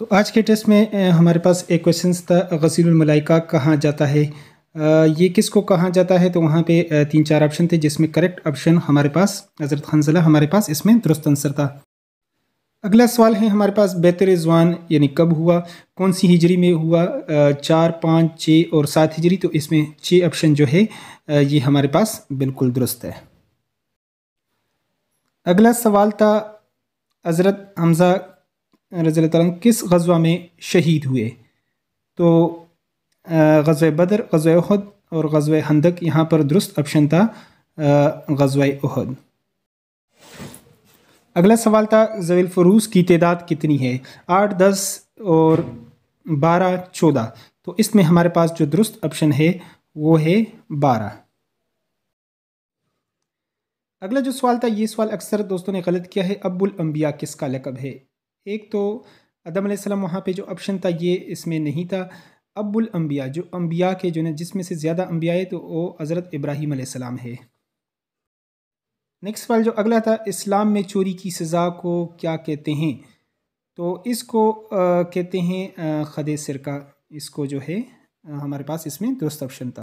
तो आज के टेस्ट में हमारे पास एक क्वेश्चन था गसीलमलाइका कहाँ जाता है ये किसको कहा जाता है तो वहाँ पे तीन चार ऑप्शन थे जिसमें करेक्ट ऑप्शन हमारे पास हज़रत खनजला हमारे पास इसमें दुरुस्त आंसर था अगला सवाल है हमारे पास बेहतर रिजवान यानी कब हुआ कौन सी हिजरी में हुआ चार पाँच छः और सात हिजरी तो इसमें छः ऑप्शन जो है ये हमारे पास बिल्कुल दुरुस्त है अगला सवाल था हज़रत हमज़ा रज़ी किस गजवा में शहीद हुए तो गजव बदर गजव अहद और गजव हंदक यहाँ पर दुरुस्त ऑप्शन था गजव अहद अगला सवाल था जवील फ़रूज की तदाद कितनी है आठ दस और बारह चौदह तो इसमें हमारे पास जो दुरुस्त ऑप्शन है वो है बारह अगला जो सवाल था ये सवाल अक्सर दोस्तों ने गलत किया है अब्बुल अम्बिया किसका लकब है एक तो अदम आसलम वहाँ पे जो ऑप्शन था ये इसमें नहीं था अबुल अम्बिया जो अम्बिया के जो है जिसमें से ज़्यादा अम्बिया है तो वो हज़रत इब्राहीम आसमाम है नेक्स्ट सवाल जो अगला था इस्लाम में चोरी की सज़ा को क्या कहते हैं तो इसको आ, कहते हैं खदे सरका इसको जो है आ, हमारे पास इसमें दोस्त ऑप्शन था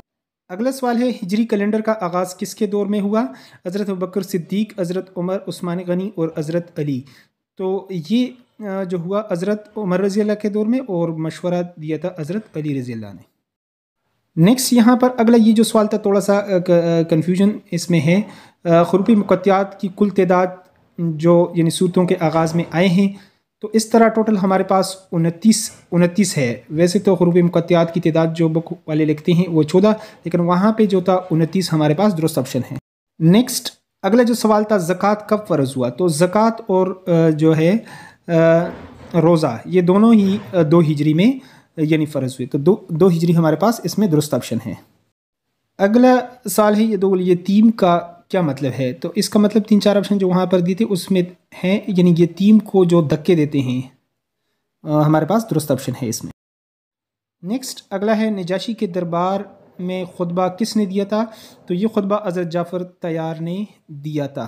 अगला सवाल है हिजरी कैलेंडर का आगाज़ किसके दौर में हुआ हज़रत बकर सिद्दीक हज़रत उमर उस्मान गनी और हज़रत अली तो ये जो हुआ हज़रत उमर रज़ी अल्लाह के दौर में और मशवरा दिया था हज़रत अली रज़ी अल्लाह ने नेक्स्ट यहाँ पर अगला ये जो सवाल था थोड़ा सा कन्फ्यूजन इसमें है खरूपी मुकत्यात की कुल तदाद जो यानी सूरतों के आगाज़ में आए हैं तो इस तरह टोटल हमारे पास उनतीस उनतीस है वैसे तो हरूब मुकत्यात की तदाद जो बुक वाले लिखते हैं वो चौदह लेकिन वहाँ पे जो था उनतीस हमारे पास दुरुस्त ऑप्शन है नेक्स्ट अगला जो सवाल था ज़क़़त कब फ़र्ज़ हुआ तो ज़क़़त और जो है रोज़ा ये दोनों ही दो हिजरी में यानी फ़र्ज हुए तो दो दो हिजरी हमारे पास इसमें दुरुस्त ऑप्शन है अगला साल है ये दो यतीम का क्या मतलब है तो इसका मतलब तीन चार ऑप्शन जो वहाँ पर दिए थे उसमें हैं यानी यतीम को जो धक्के देते हैं आ, हमारे पास दुरुस्त ऑप्शन है इसमें नेक्स्ट अगला है नजाशी के दरबार में खुतबा किसने दिया था तो ये खुतबा अजरत जाफ़र तैयार ने दिया था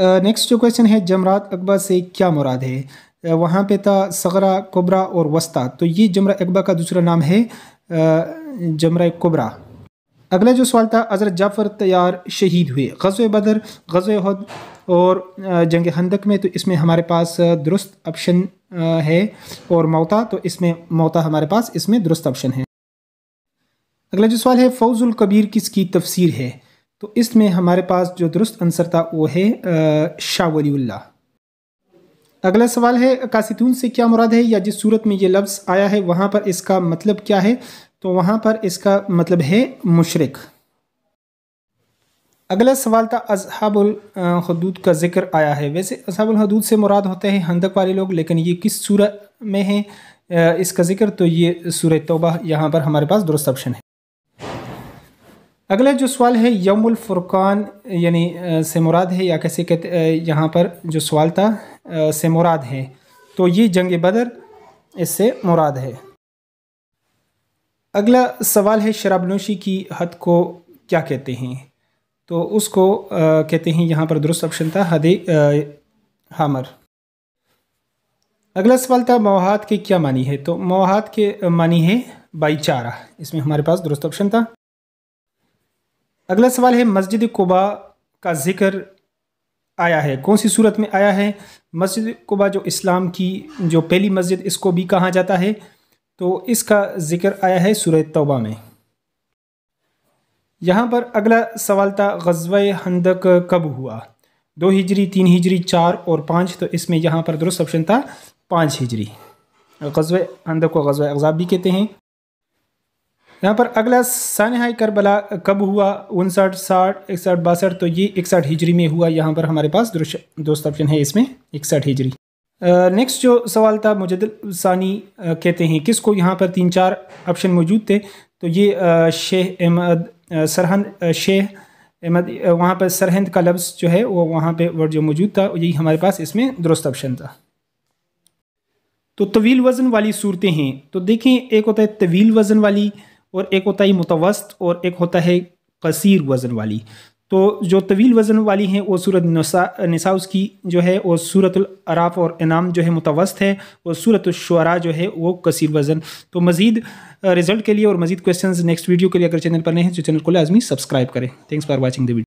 नेक्स्ट जो क्वेश्चन है जमरात अकबा से क्या मुराद है वहाँ पे था सगरा कोबरा और वस्ता तो ये जमरा अकबा का दूसरा नाम है जमरा कोबरा अगला जो सवाल था अजरत जाफ़र तैयार शहीद हुए गज़ बदर गज़ हद और जंग हंदक में तो इसमें हमारे पास दुरुस्त ऑप्शन है और मौता तो इसमें मौता हमारे पास इसमें दुरुस्त ऑप्शन है अगला जो सवाल है फ़ौजुल कबीर किसकी तफसीर है तो इसमें हमारे पास जो दुरुस्त आंसर था वो है शाह अगला सवाल है कासितून से क्या मुराद है या जिस सूरत में ये लफ्ज़ आया है वहाँ पर इसका मतलब क्या है तो वहाँ पर इसका मतलब है मुशरक़ अगला सवाल था अजहाबुल हदूद का जिक्र आया है वैसे अजहाबुल हदूद से मुराद होते हैं हंदक वाले लोग लेकिन ये किस सूरत में है इसका जिक्र तो ये सूरत तोबा यहाँ पर हमारे पास दुरुस्त ऑप्शन है अगला जो सवाल है यमुल फुरकान यानी से मुराद है या कैसे कहते यहाँ पर जो सवाल था से मुराद है तो ये जंग बदर इससे मुराद है अगला सवाल है शराब नोशी की हद को क्या कहते हैं तो उसको आ, कहते हैं यहाँ पर दुरुस्त ऑप्शन था हद हामर अगला सवाल था मवाहत के क्या मानी है तो मवाहत के मानी है भाईचारा इसमें हमारे पास दुरुस्त ऑप्शन था अगला सवाल है मस्जिद कुबा का जिक्र आया है कौन सी सूरत में आया है मस्जिद कुबा जो इस्लाम की जो पहली मस्जिद इसको भी कहा जाता है तो इसका जिक्र आया है सूरह तौबा में यहाँ पर अगला सवाल था गजवा हंदक कब हुआ दो हिजरी तीन हिजरी चार और पाँच तो इसमें यहाँ पर दुरुस्त ऑप्शन था पाँच हिजरी गजवा हंदक को गजवा अगजाब भी कहते हैं यहाँ पर अगला सानहाई करबला कब हुआ उनसठ साठ इकसठ बासठ तो ये इकसठ हिजरी में हुआ यहाँ पर हमारे पास दोस्त ऑप्शन है इसमें इकसठ हिजरी नेक्स्ट जो सवाल था मुजद सानी कहते हैं किसको यहाँ पर तीन चार ऑप्शन मौजूद थे तो ये शेह अहमद सरहंद शेह अहमद वहाँ पर सरहंद का लफ्ज़ जो है वो वहाँ पे वर्ड जो मौजूद था यही हमारे पास इसमें दुरुस्त ऑप्शन था तो तवील वज़न वाली सूरतें हैं तो देखें एक होता है तवील वज़न वाली और एक होता है मुतवस्त और एक होता है कसीर वज़न वाली तो जो तवील वज़न वाली हैं वो सूरत नसा उसकी जो है वो सूरत अराफ और इनाम जो है मुतवस्त है और सूरत शुरा जो है वो कसीर वज़न तो मज़ीद रिजल्ट के लिए और मज़ीद क्वेश्चन नेक्स्ट वीडियो के लिए अगर चैनल पर नहीं है तो चैनल को लाजमी सब्सक्राइब करें thanks for watching the video